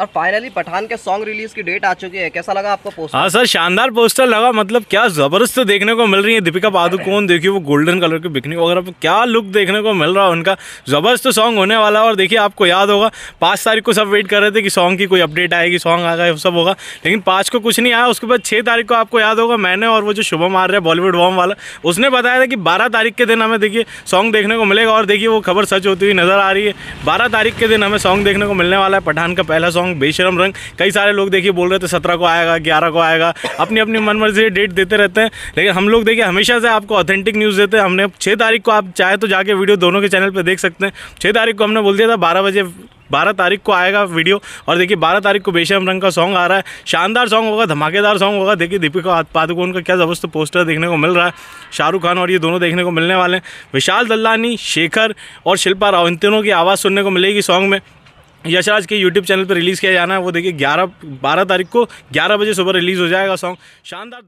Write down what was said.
sir finally Pathaan के song release की date आ चुकी है कैसा लगा आपको पोस्टर हाँ सर शानदार पोस्टर लगा मतलब क्या जबरदस्त देखने को मिल रही है दीपिका पादुकोण देखिए वो गोल्डन कलर की बिकनी वगैरह पे क्या लुक देखने को मिल रहा है उनका जबरदस्त सॉन्ग होने वाला है और देखिए आपको याद होगा पाँच तारीख को सब वेट कर रहे थे कि सॉन्ग की कोई अपडेट आएगी सॉन्ग आ गए सब होगा लेकिन पाँच को कुछ नहीं आया उसके बाद छः तारीख को आपको याद होगा मैंने और वो जो शुभम आ रहा है बॉलीवुड वॉम वाला उसने बताया था कि बारह तारीख के दिन हमें देखिए सॉन्ग देखने को मिलेगा और देखिए वो खबर सच होती हुई नजर आ रही है बारह तारीख के दिन हमें सॉन्ग देखने को मिलने वाला है पठान का पहला सॉन्ग रंग बेशरम रंग कई सारे लोग देखिए बोल रहे थे सत्रह को आएगा ग्यारह को आएगा अपनी अपनी मन मर्जी डेट देते रहते हैं लेकिन हम लोग देखिए हमेशा से आपको ऑथेंटिक न्यूज़ देते हैं हमने छः तारीख को आप चाहे तो जाके वीडियो दोनों के चैनल पर देख सकते हैं छः तारीख को हमने बोल दिया था बारह बजे बारह तारीख को आएगा वीडियो और देखिए बारह तारीख को बेशम रंग का सॉन्ग आ रहा है शानदार सॉन्ग होगा धमाकेदार सॉन्ग होगा देखिए दीपिका पादुकोण का क्या जबरदस्त पोस्टर देखने को मिल रहा है शाहरुख खान और ये दोनों देखने को मिलने वाले हैं विशाल दल्लानी शेखर और शिल्पा राव इन तीनों की आवाज़ सुनने को मिलेगी सॉन्ग में यशराज के यूट्यूब चैनल पर रिलीज़ किया जाना है वो देखिए ग्यारह बारह तारीख को ग्यारह बजे सुबह रिलीज़ हो जाएगा सॉन्ग शानदार